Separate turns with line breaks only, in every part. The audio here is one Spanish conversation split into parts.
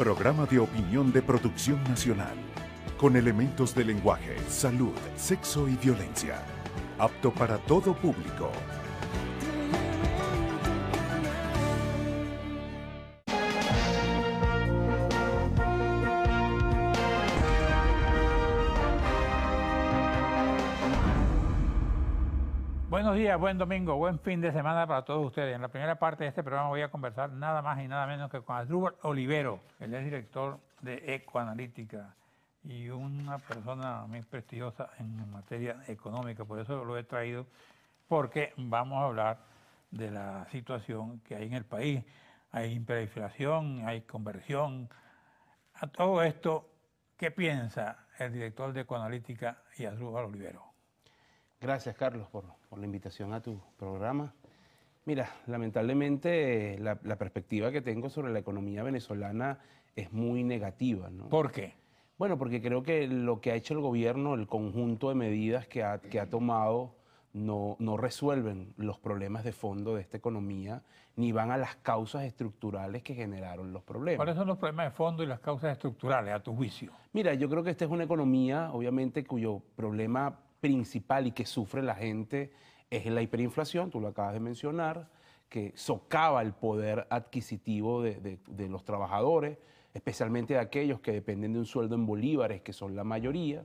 Programa de opinión de producción nacional, con elementos de lenguaje, salud, sexo y violencia. Apto para todo público.
buen domingo, buen fin de semana para todos ustedes. En la primera parte de este programa voy a conversar nada más y nada menos que con Adrúbal Olivero, el es director de Ecoanalítica y una persona muy prestigiosa en materia económica, por eso lo he traído, porque vamos a hablar de la situación que hay en el país. Hay hiperinflación, hay conversión. A todo esto, ¿qué piensa el director de Ecoanalítica y Adrúbal Olivero?
Gracias, Carlos, por por la invitación a tu programa. Mira, lamentablemente la, perspectiva que tengo sobre la economía venezolana es muy negativa. ¿no? ¿Por qué? Bueno, porque creo que lo que ha hecho el gobierno, el conjunto de medidas que ha, que ha tomado, no, no, resuelven los problemas de fondo de esta economía, ni van a las causas estructurales que generaron los problemas. ¿Cuáles
son los problemas de fondo y las causas
estructurales, a tu juicio? Mira, yo creo que esta es una economía, obviamente, cuyo problema principal y que sufre la gente es la hiperinflación, tú lo acabas de mencionar, que socava el poder adquisitivo de, los trabajadores, especialmente de aquellos que dependen de un sueldo en bolívares, que son la mayoría.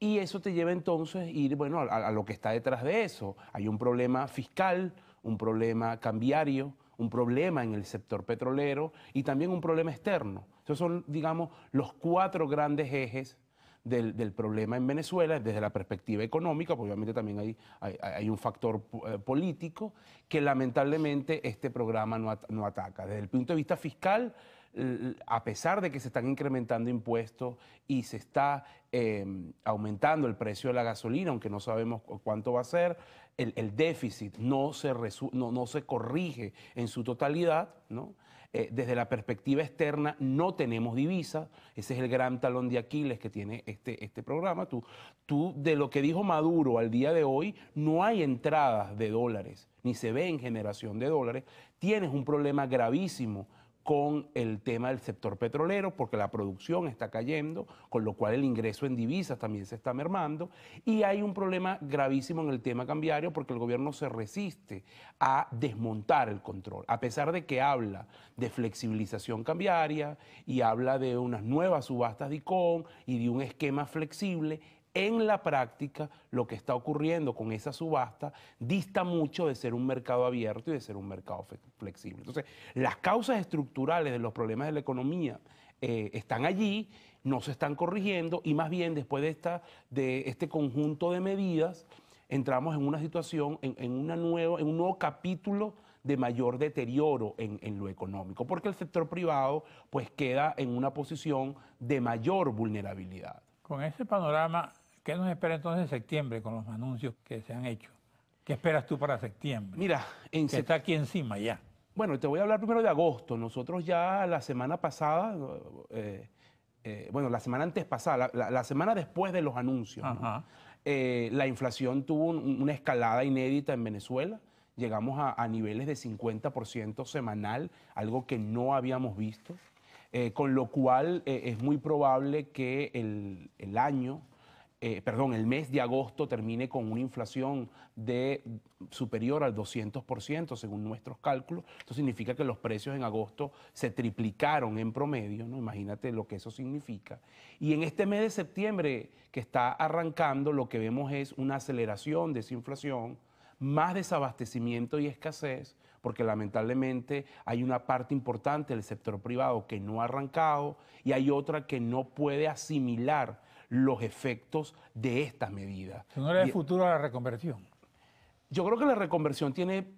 Y eso te lleva entonces a ir bueno, a, a lo que está detrás de eso. Hay un problema fiscal, un problema cambiario, un problema en el sector petrolero y también un problema externo. Esos son, digamos, los cuatro grandes ejes del, problema en Venezuela desde la perspectiva económica, obviamente también hay, hay, un factor eh, político que lamentablemente este programa no, no ataca. Desde el punto de vista fiscal, a pesar de que se están incrementando impuestos y se está em, aumentando el precio de la gasolina, aunque no sabemos cuánto va a ser, el, déficit no se, no, no se corrige en su totalidad, ¿no? Eh, desde la perspectiva externa no tenemos divisa, ese es el gran talón de Aquiles que tiene este, este programa. Tú, tú, de lo que dijo Maduro al día de hoy, no hay entradas de dólares, ni se ve en generación de dólares, tienes un problema gravísimo con el tema del sector petrolero, porque la producción está cayendo, con lo cual el ingreso en divisas también se está mermando, y hay un problema gravísimo en el tema cambiario, porque el gobierno se resiste a desmontar el control, a pesar de que habla de flexibilización cambiaria y habla de unas nuevas subastas de ICON y de un esquema flexible, en la práctica lo que está ocurriendo con esa subasta dista mucho de ser un mercado abierto y de ser un mercado flexible. Entonces, las causas estructurales de los problemas de la economía eh, están allí, no se están corrigiendo y más bien después de, esta, de este conjunto de medidas entramos en una situación, en, en un nuevo capítulo de mayor deterioro en, lo económico, porque el sector privado pues queda en una posición de mayor vulnerabilidad.
Con ese panorama, ¿Qué nos espera entonces en septiembre con los anuncios que se han hecho? ¿Qué esperas tú para septiembre? Mira, en que está aquí encima
ya. Bueno, te voy a hablar primero de agosto. Nosotros ya la semana pasada, eh, eh, bueno, la semana antes pasada, la, semana después de los anuncios, eh, la inflación tuvo una escalada inédita en Venezuela. Llegamos a, niveles de 50% semanal, algo que no habíamos visto. con lo cual es muy probable que el año eh, perdón, el mes de agosto termine con una inflación de superior al 200% según nuestros cálculos. Esto significa que los precios en agosto se triplicaron en promedio, ¿no? Imagínate lo que eso significa. Y en este mes de septiembre que está arrancando, lo que vemos es una aceleración de esa inflación, más desabastecimiento y escasez, porque lamentablemente hay una parte importante del sector privado que no ha arrancado y hay otra que no puede asimilar los efectos de estas medidas. ¿No era el futuro de la reconversión? Yo creo que la reconversión tiene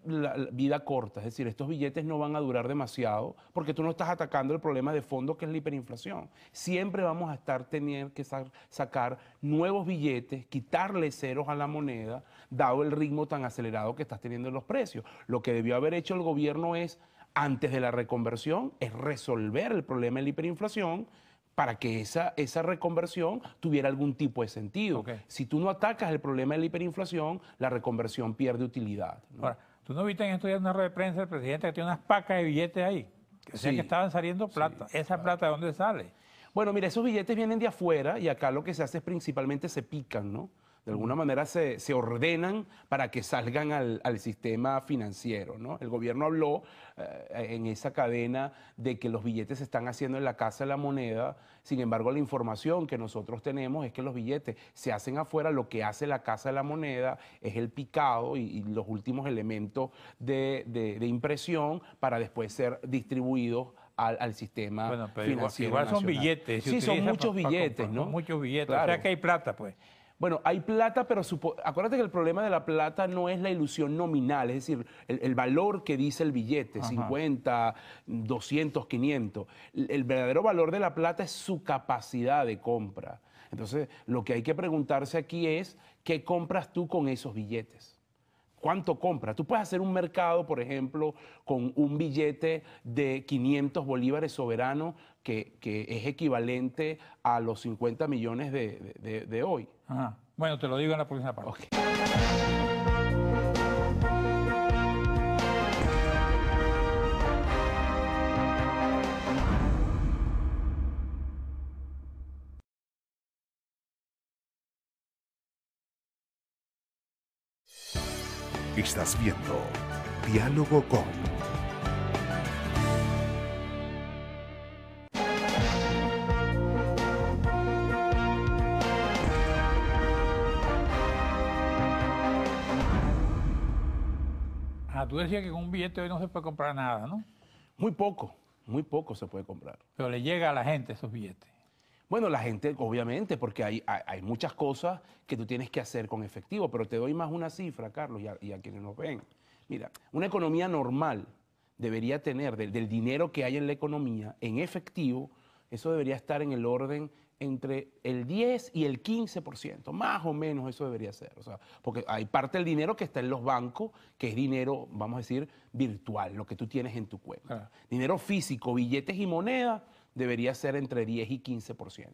vida corta, es decir, estos billetes no van a durar demasiado porque tú no estás atacando el problema de fondo que es la hiperinflación. Siempre vamos a estar teniendo que sacar nuevos billetes, quitarle ceros a la moneda, dado el ritmo tan acelerado que estás teniendo en los precios. Lo que debió haber hecho el gobierno es, antes de la reconversión, es resolver el problema de la hiperinflación para que esa, esa reconversión tuviera algún tipo de sentido. Si tú no atacas el problema de la hiperinflación, la reconversión pierde utilidad.
Ahora, ¿tú no viste en estos días una red de prensa el
presidente que tiene unas pacas de billetes ahí? Que sí, que estaban saliendo plata. ¿Esa plata de dónde sale? Bueno, mira, esos billetes vienen de afuera y acá lo que se hace es principalmente se pican, ¿no? de alguna manera se, ordenan para que salgan al, sistema financiero. ¿no? El gobierno habló eh, en esa cadena de que los billetes se están haciendo en la Casa de la Moneda, sin embargo la información que nosotros tenemos es que los billetes se hacen afuera, lo que hace la Casa de la Moneda es el picado y, los últimos elementos de, impresión para después ser distribuidos al, al, sistema bueno, pero financiero Igual son billetes. Sí, son muchos billetes, ¿no? Muchos billetes. O sea que hay plata, pues. Bueno, hay plata, pero acuérdate que el problema de la plata no es la ilusión nominal, es decir, el, valor que dice el billete, 50, 200, 500. el, verdadero valor de la plata es su capacidad de compra. Entonces, lo que hay que preguntarse aquí es, ¿qué compras tú con esos billetes? cuánto compra. Tú puedes hacer un mercado, por ejemplo, con un billete de 500 bolívares soberanos que, es equivalente a los 50 millones de, hoy.
Bueno, te lo digo en la próxima parte.
Estás viendo Diálogo con...
Ah, tú decías que con un billete hoy no se puede
comprar nada, ¿no? Muy poco, muy poco se puede comprar. Pero le llega a la gente esos billetes. Bueno, la gente, obviamente, porque hay, muchas cosas que tú tienes que hacer con efectivo, pero te doy más una cifra, Carlos, y a, quienes nos ven. Mira, una economía normal debería tener del, dinero que hay en la economía en efectivo, eso debería estar en el orden entre el 10 y el 15%, más o menos eso debería ser. O sea, porque hay parte del dinero que está en los bancos, que es dinero, vamos a decir, virtual, lo que tú tienes en tu cuenta. Dinero físico, billetes y monedas, debería ser entre 10 y 15%.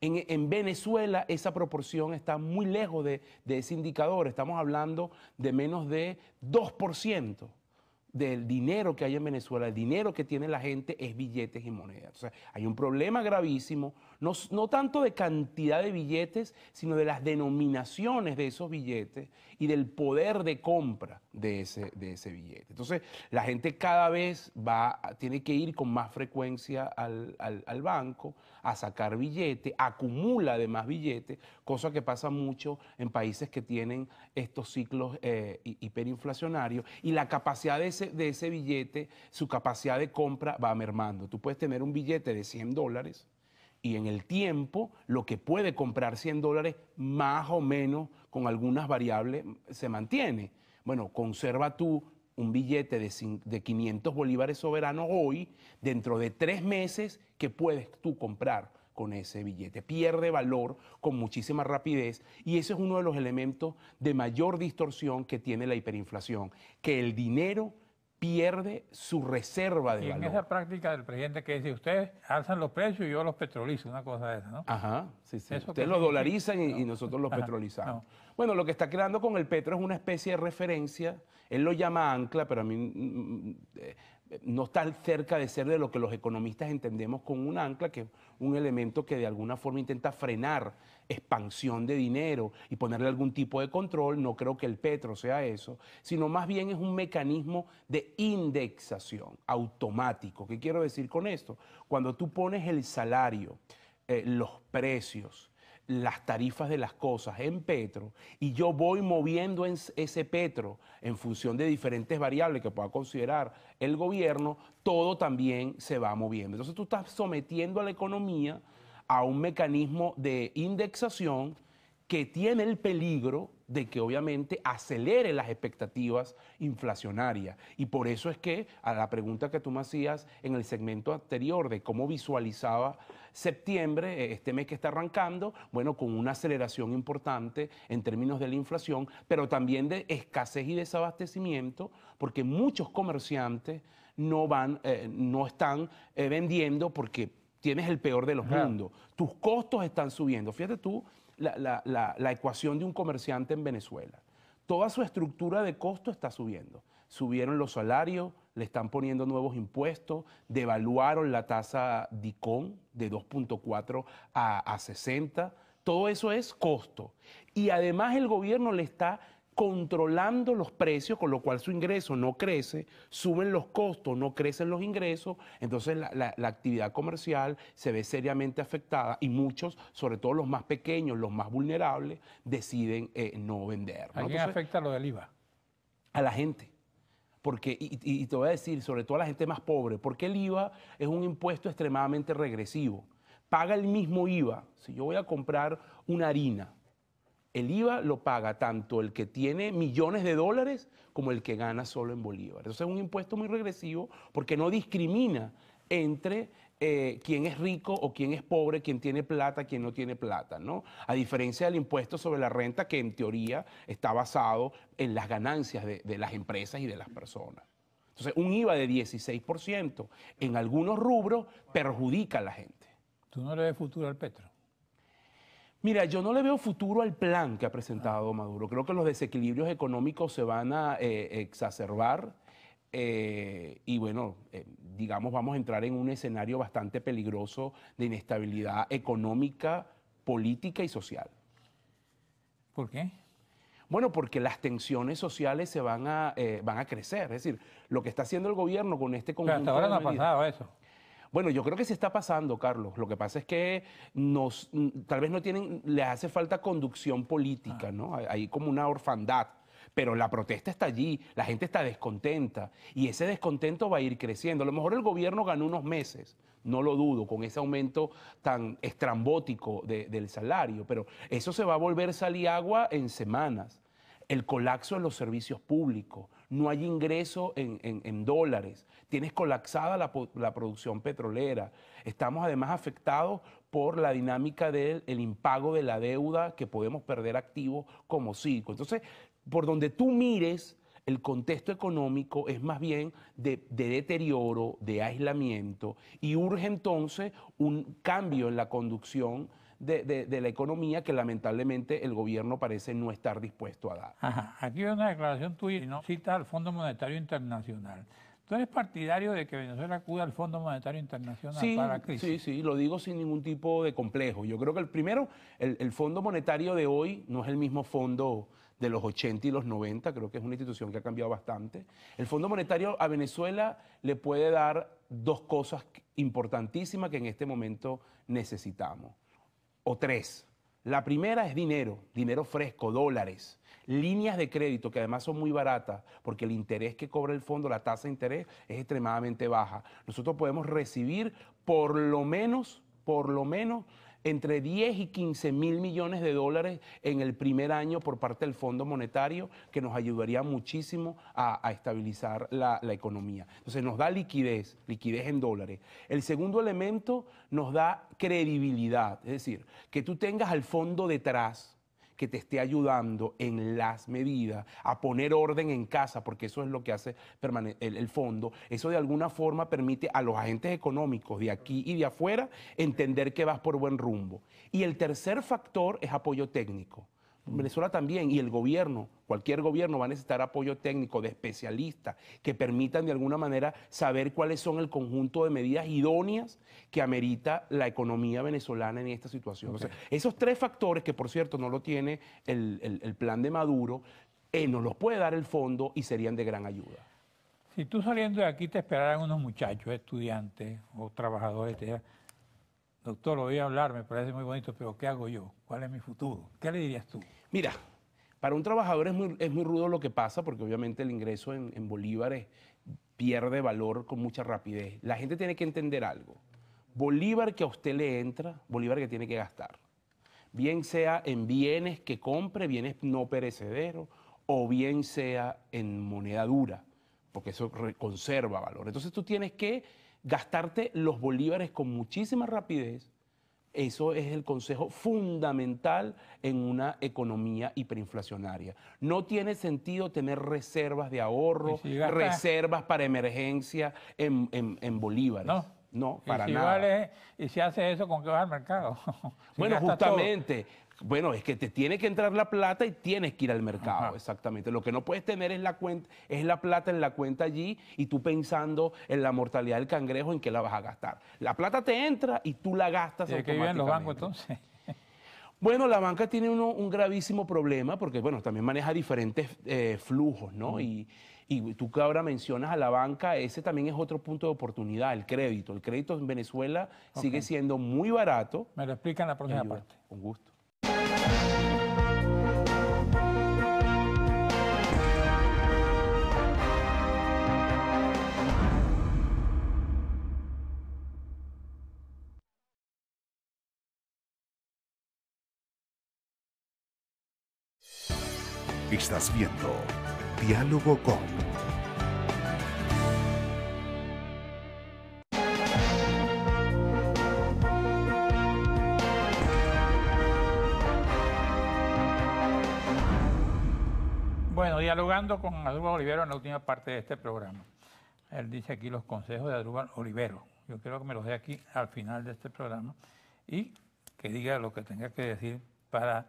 En, en, Venezuela esa proporción está muy lejos de, de, ese indicador. Estamos hablando de menos de 2% del dinero que hay en Venezuela. El dinero que tiene la gente es billetes y monedas. hay un problema gravísimo no, tanto de cantidad de billetes, sino de las denominaciones de esos billetes y del poder de compra de ese, de ese billete. Entonces, la gente cada vez va, tiene que ir con más frecuencia al, banco a sacar billetes, acumula de más billetes, cosa que pasa mucho en países que tienen estos ciclos eh, hiperinflacionarios y la capacidad de de ese billete, su capacidad de compra va mermando. Tú puedes tener un billete de 100 dólares y en el tiempo lo que puede comprar 100 dólares más o menos con algunas variables se mantiene. Bueno, conserva tú un billete de, 500 bolívares soberanos hoy, dentro de tres meses, que puedes tú comprar con ese billete. Pierde valor con muchísima rapidez y ese es uno de los elementos de mayor distorsión que tiene la hiperinflación, que el dinero pierde su reserva de y en esa
práctica del presidente que dice, ustedes alzan los precios y yo los petrolizo, una cosa de esa, ¿no?
Ajá, sí, sí. Ustedes los dolarizan y, nosotros los petrolizamos. Bueno, lo que está creando con el petro es una especie de referencia, él lo llama ancla, pero a mí mm, mm, eh, no está cerca de ser de lo que los economistas entendemos con un ancla, que es un elemento que de alguna forma intenta frenar expansión de dinero y ponerle algún tipo de control. No creo que el petro sea eso, sino más bien es un mecanismo de indexación automático. ¿Qué quiero decir con esto? Cuando tú pones el salario, eh, los precios, las tarifas de las cosas en petro y yo voy moviendo ese petro en función de diferentes variables que pueda considerar el gobierno, todo también se va moviendo. Entonces tú estás sometiendo a la economía a un mecanismo de indexación que tiene el peligro de que obviamente acelere las expectativas inflacionarias. Y por eso es que a la pregunta que tú me hacías en el segmento anterior de cómo visualizaba septiembre, eh, este mes que está arrancando, bueno, con una aceleración importante en términos de la inflación, pero también de escasez y desabastecimiento, porque muchos comerciantes no van, eh, no están eh, vendiendo porque tienes el peor de los mundos. Tus costos están subiendo. Fíjate tú la, ecuación de un comerciante en Venezuela. Toda su estructura de costo está subiendo. Subieron los salarios, le están poniendo nuevos impuestos, devaluaron la tasa DICON de 2.4 a, a 60. Todo eso es costo. Y además el gobierno le está controlando los precios, con lo cual su ingreso no crece, suben los costos, no crecen los ingresos, entonces la, actividad comercial se ve seriamente afectada y muchos, sobre todo los más pequeños, los más vulnerables, deciden eh, no vender. ¿A quién
afecta lo del IVA?
A la gente porque, y, y, te voy a decir, sobre todo a la gente más pobre, porque el IVA es un impuesto extremadamente regresivo. Paga el mismo IVA. Si yo voy a comprar una harina, el IVA lo paga tanto el que tiene millones de dólares como el que gana solo en Bolívar. Entonces es un impuesto muy regresivo porque no discrimina entre eh, quién es rico o quién es pobre, quién tiene plata, quién no tiene plata, ¿no? A diferencia del impuesto sobre la renta que en teoría está basado en las ganancias de, de las empresas y de las personas. Entonces, un IVA de 16% en algunos rubros perjudica a la gente.
¿Tú no le ves futuro al Petro?
Mira, yo no le veo futuro al plan que ha presentado Maduro. Creo que los desequilibrios económicos se van a eh, exacerbar. Eh, y bueno, eh, digamos, vamos a entrar en un escenario bastante peligroso de inestabilidad económica, política y social. ¿Por qué? Bueno, porque las tensiones sociales se van a, van a crecer. Es decir, lo que está haciendo el gobierno con este conjunto. hasta ahora no ha pasado eso. Bueno, yo creo que se está pasando, Carlos. Lo que pasa es que nos, tal vez no tienen, les hace falta conducción política, ah. ¿no? Hay como una orfandad pero la protesta está allí, la gente está descontenta y ese descontento va a ir creciendo. A lo mejor el gobierno ganó unos meses, no lo dudo, con ese aumento tan estrambótico del salario, pero eso se va a volver sal agua en semanas. El colapso en los servicios públicos, no hay ingreso en, dólares, tienes colapsada la, producción petrolera, estamos además afectados por la dinámica del impago de la deuda que podemos perder activos como ciclo. Entonces, por donde tú mires, el contexto económico es más bien de, de, deterioro, de aislamiento, y urge entonces un cambio en la conducción de, la economía que lamentablemente el gobierno parece no estar dispuesto a dar.
Aquí hay una declaración tuya y no cita al Fondo Monetario Internacional. ¿Tú eres partidario de que Venezuela acuda al Fondo Monetario Internacional para la crisis? Sí,
sí, lo digo sin ningún tipo de complejo. Yo creo que el primero, el, el Fondo Monetario de hoy no es el mismo fondo de los 80 y los 90, creo que es una institución que ha cambiado bastante. El Fondo Monetario a Venezuela le puede dar dos cosas importantísimas que en este momento necesitamos o tres. La primera es dinero, dinero fresco, dólares, líneas de crédito que además son muy baratas porque el interés que cobra el fondo, la tasa de interés es extremadamente baja. Nosotros podemos recibir por lo menos, por lo menos entre 10 y 15 mil millones de dólares en el primer año por parte del Fondo Monetario, que nos ayudaría muchísimo a, estabilizar la, la, economía. Entonces nos da liquidez, liquidez en dólares. El segundo elemento nos da credibilidad, es decir, que tú tengas al fondo detrás que te esté ayudando en las medidas a poner orden en casa, porque eso es lo que hace el, el fondo. Eso de alguna forma permite a los agentes económicos de aquí y de afuera entender que vas por buen rumbo. Y el tercer factor es apoyo técnico. Mm. Venezuela también y el gobierno, cualquier gobierno va a necesitar apoyo técnico de especialistas que permitan de alguna manera saber cuáles son el conjunto de medidas idóneas que amerita la economía venezolana en esta situación. esos tres factores, que por cierto no lo tiene el, plan de Maduro, eh, nos los puede dar el fondo y serían de gran ayuda.
Si tú saliendo de aquí te esperaran unos muchachos, estudiantes o trabajadores, te doctor, oí hablar, me parece muy bonito, pero ¿qué hago yo? ¿Cuál es mi futuro? ¿Qué le dirías tú?
Mira, para un trabajador es muy, rudo lo que pasa, porque obviamente el ingreso en, en bolívares pierde valor con mucha rapidez. La gente tiene que entender algo. Bolívar que a usted le entra, bolívar que tiene que gastar. Bien sea en bienes que compre, bienes no perecederos, o bien sea en moneda dura, porque eso conserva valor. Entonces tú tienes que gastarte los bolívares con muchísima rapidez, eso es el consejo fundamental en una economía hiperinflacionaria. No tiene sentido tener reservas de ahorro, reservas para emergencia en, bolívares. No, para nada.
y si hace eso, ¿con qué vas al mercado? bueno, justamente.
Bueno, es que te tiene que entrar la plata y tienes que ir al mercado, exactamente. Lo que no puedes tener es la cuenta, es la plata en la cuenta allí y tú pensando en la mortalidad del cangrejo en qué la vas a gastar. La plata te entra y tú la gastas. que qué los bancos entonces? Bueno, la banca tiene un gravísimo problema porque, bueno, también maneja diferentes eh, flujos, ¿no? y, y tú que ahora mencionas a la banca, ese también es otro punto de oportunidad, el crédito. El crédito en Venezuela sigue siendo muy barato. Me lo explica en la próxima parte. Con gusto. Estás viendo Diálogo con.
Bueno, dialogando con Adrúbal Olivero en la última parte de este programa. Él dice aquí los consejos de Adrúbal Olivero. Yo quiero que me los dé aquí al final de este programa y que diga lo que tenga que decir para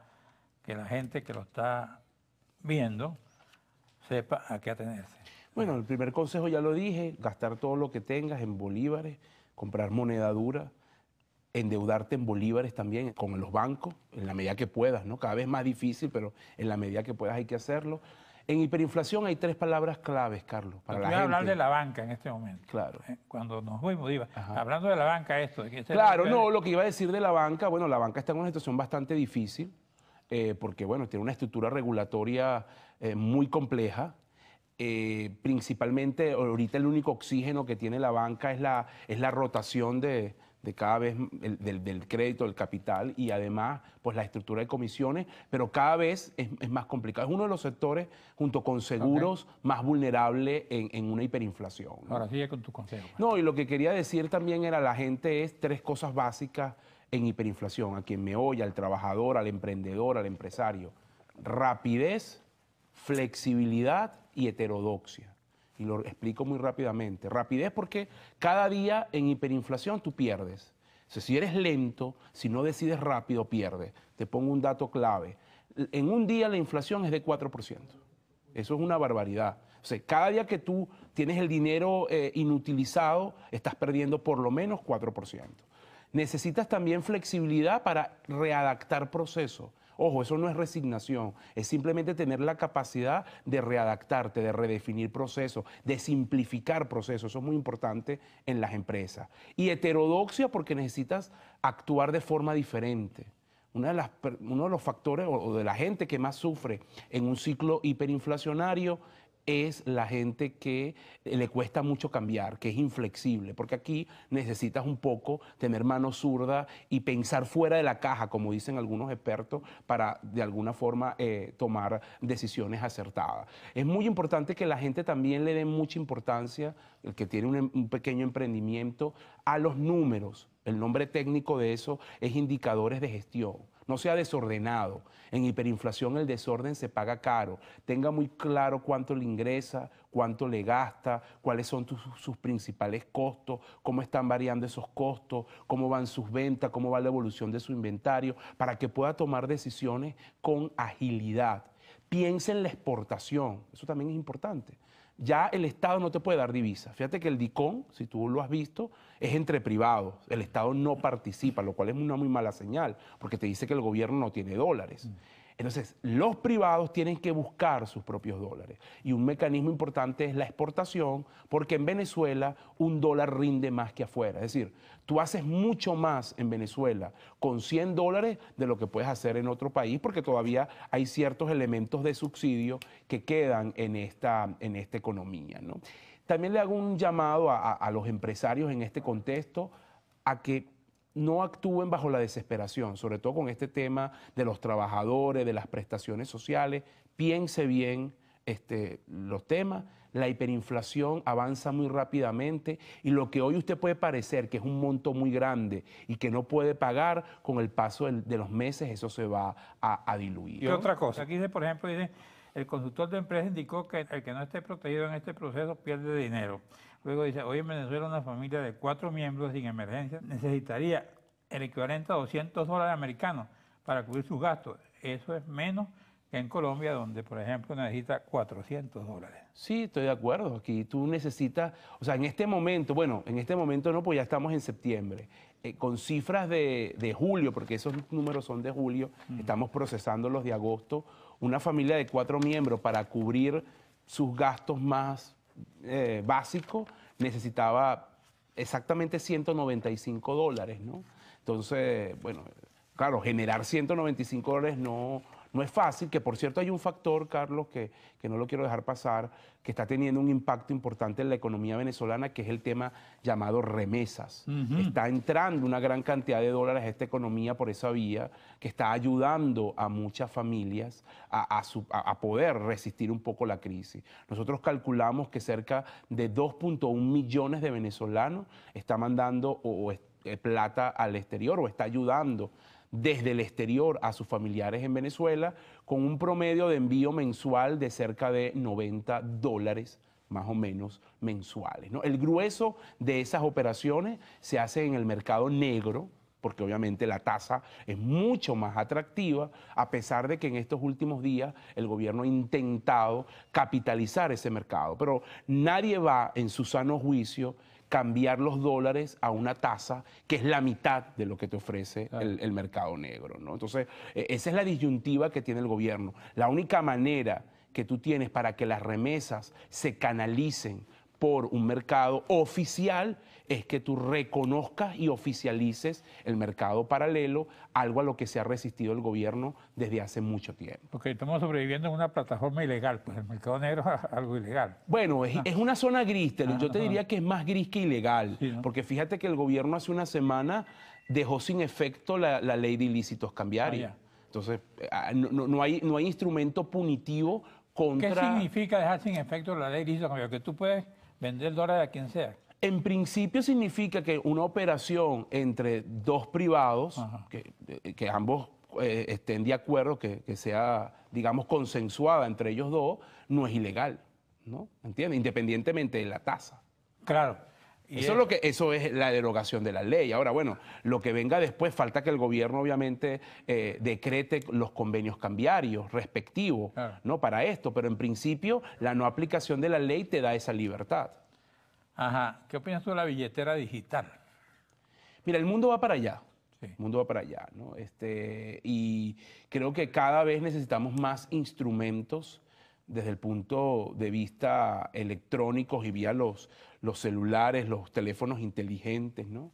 que la gente que lo está viendo sepa a qué atenerse.
Bueno, el primer consejo ya lo dije, gastar todo lo que tengas en bolívares, comprar moneda dura, endeudarte en bolívares también con los bancos, en la medida que puedas, ¿no? Cada vez más difícil, pero en la medida que puedas hay que hacerlo. En hiperinflación hay tres palabras claves, Carlos, para a hablar de la banca en este momento. Claro. Eh,
cuando nos fuimos, iba hablando de la banca esto. Este claro, no,
lo que iba a decir de la banca, bueno, la banca está en una situación bastante difícil eh, porque bueno, tiene una estructura regulatoria eh, muy compleja. Eh, principalmente ahorita el único oxígeno que tiene la banca es la, es la rotación de, de cada vez del, crédito, del capital y además pues la estructura de comisiones, pero cada vez es, es más complicado. Es uno de los sectores, junto con seguros, más vulnerable en, en una hiperinflación. ¿no? Ahora sigue con tu consejo. No, y lo que quería decir también era la gente es tres cosas básicas en hiperinflación, a quien me oye, al trabajador, al emprendedor, al empresario. Rapidez, flexibilidad y heterodoxia. Y lo explico muy rápidamente. Rapidez porque cada día en hiperinflación tú pierdes. si eres lento, si no decides rápido, pierdes. Te pongo un dato clave. En un día la inflación es de 4%. Eso es una barbaridad. O cada día que tú tienes el dinero eh, inutilizado, estás perdiendo por lo menos 4% necesitas también flexibilidad para readaptar procesos. Ojo, eso no es resignación, es simplemente tener la capacidad de readaptarte, de redefinir procesos, de simplificar procesos, eso es muy importante en las empresas. Y heterodoxia porque necesitas actuar de forma diferente. Una de las, uno de los factores o de la gente que más sufre en un ciclo hiperinflacionario es la gente que eh, le cuesta mucho cambiar, que es inflexible, porque aquí necesitas un poco tener mano zurda y pensar fuera de la caja, como dicen algunos expertos, para de alguna forma eh, tomar decisiones acertadas. Es muy importante que la gente también le dé mucha importancia, el que tiene un em, pequeño emprendimiento, a los números. El nombre técnico de eso es indicadores de gestión no sea desordenado. En hiperinflación el desorden se paga caro. Tenga muy claro cuánto le ingresa, cuánto le gasta, cuáles son sus principales costos, cómo están variando esos costos, cómo van sus ventas, cómo va la evolución de su inventario, para que pueda tomar decisiones con agilidad. Piensa en la exportación, eso también es importante ya el Estado no te puede dar divisas. Fíjate que el DICON, si tú lo has visto, es entre privados. El Estado no participa, lo cual es una muy mala señal, porque te dice que el gobierno no tiene dólares. Mm. Entonces, los privados tienen que buscar sus propios dólares. Y un mecanismo importante es la exportación, porque en Venezuela un dólar rinde más que afuera. Es decir, tú haces mucho más en Venezuela con 100 dólares de lo que puedes hacer en otro país, porque todavía hay ciertos elementos de subsidio que quedan en esta, en esta economía. También le hago un llamado a los empresarios en este contexto a que no actúen bajo la desesperación, sobre todo con este tema de los trabajadores, de las prestaciones sociales. Piense bien este, los temas. La hiperinflación avanza muy rápidamente y lo que hoy usted puede parecer que es un monto muy grande y que no puede pagar, con el paso de los meses eso se va a, diluir. Y otra cosa,
aquí dice, por ejemplo, el conductor de empresa indicó que el que no esté protegido en este proceso pierde dinero. Luego dice, hoy en Venezuela una familia de cuatro miembros sin emergencia necesitaría el equivalente a 200 dólares americanos para cubrir sus gastos. Eso es menos que en Colombia, donde, por ejemplo, necesita 400 dólares.
Sí, estoy de acuerdo. Aquí tú necesitas, o sea, en este momento, bueno, en este momento no, pues ya estamos en septiembre. Eh, con cifras de, julio, porque esos números son de julio, estamos procesando los de agosto. Una familia de cuatro miembros para cubrir sus gastos más eh, básico necesitaba exactamente 195 dólares, ¿no? Entonces, bueno, claro, generar 195 dólares no no es fácil, que por cierto hay un factor, Carlos, que, no lo quiero dejar pasar, que está teniendo un impacto importante en la economía venezolana, que es el tema llamado remesas. Está entrando una gran cantidad de dólares a esta economía por esa vía, que está ayudando a muchas familias a, poder resistir un poco la crisis. Nosotros calculamos que cerca de 2.1 millones de venezolanos está mandando eh, plata al exterior o está ayudando desde el exterior a sus familiares en Venezuela con un promedio de envío mensual de cerca de 90 dólares más o menos mensuales. El grueso de esas operaciones se hace en el mercado negro, porque obviamente la tasa es mucho más atractiva, a pesar de que en estos últimos días el gobierno ha intentado capitalizar ese mercado. Pero nadie va en su sano juicio cambiar los dólares a una tasa que es la mitad de lo que te ofrece el, mercado negro. ¿no? Entonces, e, esa es la disyuntiva que tiene el gobierno. La única manera que tú tienes para que las remesas se canalicen por un mercado oficial es que tú reconozcas y oficialices el mercado paralelo, algo a lo que se ha resistido el gobierno desde hace mucho tiempo.
Porque estamos sobreviviendo en una plataforma
ilegal, pues el mercado negro es algo ilegal. Bueno, es, una zona gris, ah, yo te diría que es más gris que ilegal, porque fíjate que el gobierno hace una semana dejó sin efecto la, ley de ilícitos cambiarios, ah, Entonces, ah, no, hay, no hay instrumento punitivo contra... ¿Qué significa dejar sin efecto la ley de ilícitos cambiarios? Que tú puedes
vender dólares a quien sea.
En principio significa que una operación entre dos privados, eh, que, ambos eh, estén de acuerdo, que, sea, digamos, consensuada entre ellos dos, no es ilegal, ¿no? ¿Entiendes? Independientemente de la tasa. Claro. Y eso, es... Lo que, eso es la derogación de la ley. Ahora, bueno, lo que venga después, falta que el gobierno obviamente eh, decrete los convenios cambiarios respectivos ¿no? para esto, pero en principio la no aplicación de la ley te da esa libertad. Ajá.
¿Qué opinas tú de la billetera digital?
Mira, el mundo va para allá. El mundo va para allá, ¿no? Este, y creo que cada vez necesitamos más instrumentos desde el punto de vista electrónicos y vía los, los celulares, los teléfonos inteligentes, ¿no?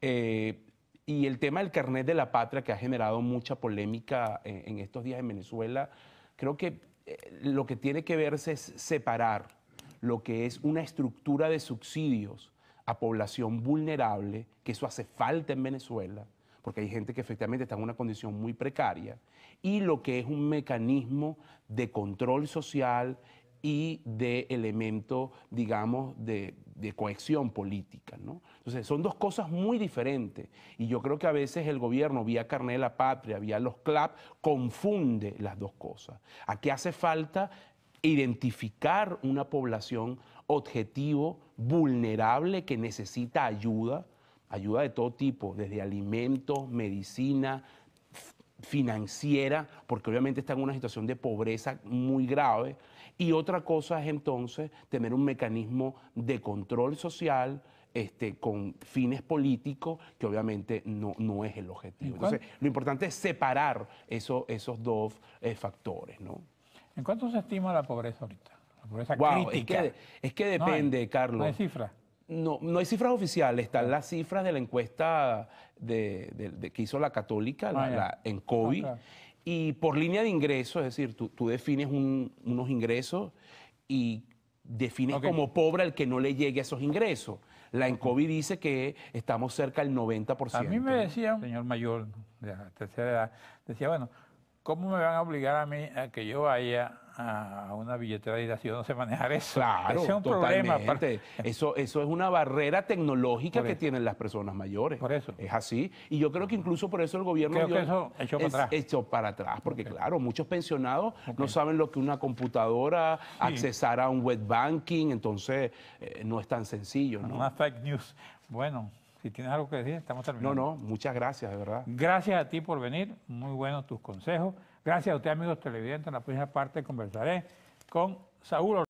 Eh, y el tema del carnet de la patria que ha generado mucha polémica eh, en, estos días en Venezuela, creo que eh, lo que tiene que verse es separar lo que es una estructura de subsidios a población vulnerable, que eso hace falta en Venezuela, porque hay gente que efectivamente está en una condición muy precaria, y lo que es un mecanismo de control social y de elemento, digamos, de, de cohesión política. Entonces, son dos cosas muy diferentes. Y yo creo que a veces el gobierno, vía la Patria, vía los CLAP, confunde las dos cosas. ¿A qué hace falta identificar una población objetivo, vulnerable, que necesita ayuda, ayuda de todo tipo, desde alimentos, medicina, financiera, porque obviamente está en una situación de pobreza muy grave. Y otra cosa es entonces tener un mecanismo de control social. Este, con fines políticos, que obviamente no, es el objetivo. Entonces, lo importante es separar eso, esos dos eh, factores. ¿no?
¿En cuánto se estima la pobreza ahorita? La pobreza crítica. Es que, depende, Carlos. No hay cifras.
No, no hay cifras oficiales, están las cifras de la encuesta de, que hizo la católica la, ah, en COVID. Ah, y por línea de ingresos, es decir, tú, defines unos ingresos y defines como pobre el que no le llegue a esos ingresos. La ENCOVI dice que estamos cerca del 90%. A mí me un señor mayor de tercera edad, decía, bueno, ¿cómo me van a obligar a mí a que yo vaya a
una billetera y si yo no sé manejar eso? Claro, es un problema.
Eso, eso es una barrera tecnológica que tienen las personas mayores. Por eso. Es así. Y yo creo que incluso por eso el gobierno... Creo dio, para atrás. Echó para atrás, porque claro, muchos pensionados no saben lo que una computadora, accesar a un web banking, entonces eh, no es tan sencillo. Una
fake news. Bueno, si tienes algo que decir, estamos terminando. No, no,
muchas gracias, de verdad. Gracias
a ti por venir, muy buenos tus consejos. Gracias a usted, amigos televidentes. En la próxima parte conversaré con Saúl.